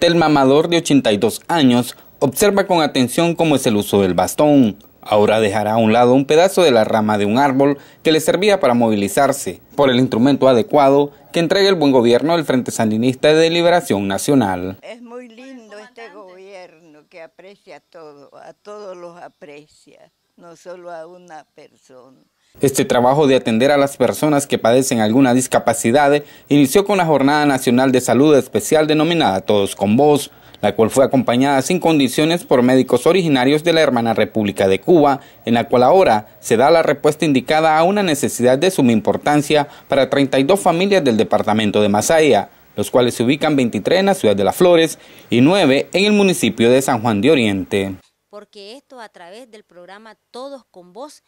El mamador de 82 años observa con atención cómo es el uso del bastón. Ahora dejará a un lado un pedazo de la rama de un árbol que le servía para movilizarse por el instrumento adecuado que entrega el buen gobierno del Frente Sandinista de Liberación Nacional. Es muy lindo este que aprecia todo, a todos los aprecia, no solo a una persona. Este trabajo de atender a las personas que padecen alguna discapacidad inició con la Jornada Nacional de Salud Especial denominada Todos con Voz, la cual fue acompañada sin condiciones por médicos originarios de la hermana República de Cuba, en la cual ahora se da la respuesta indicada a una necesidad de suma importancia para 32 familias del departamento de Masaya los cuales se ubican 23 en la ciudad de Las Flores y 9 en el municipio de San Juan de Oriente. Porque esto a través del programa Todos con Voz,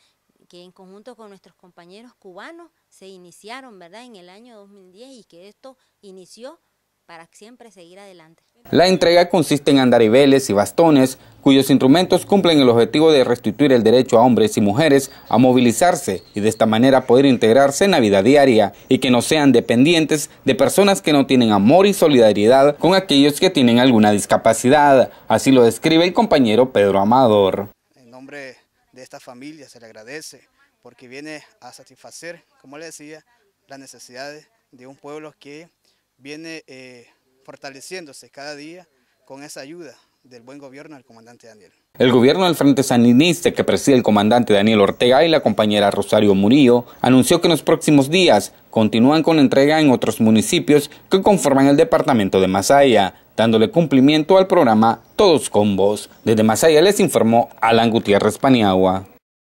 que en conjunto con nuestros compañeros cubanos se iniciaron, ¿verdad?, en el año 2010 y que esto inició para siempre seguir adelante. La entrega consiste en andariveles y bastones cuyos instrumentos cumplen el objetivo de restituir el derecho a hombres y mujeres a movilizarse y de esta manera poder integrarse en la vida diaria y que no sean dependientes de personas que no tienen amor y solidaridad con aquellos que tienen alguna discapacidad. Así lo describe el compañero Pedro Amador. En nombre de esta familia se le agradece porque viene a satisfacer, como le decía, las necesidades de un pueblo que viene eh, fortaleciéndose cada día con esa ayuda del buen gobierno comandante Daniel. El gobierno del Frente Sandinista que preside el comandante Daniel Ortega y la compañera Rosario Murillo anunció que en los próximos días continúan con entrega en otros municipios que conforman el departamento de Masaya, dándole cumplimiento al programa Todos con Voz. Desde Masaya les informó Alan Gutiérrez Paniagua.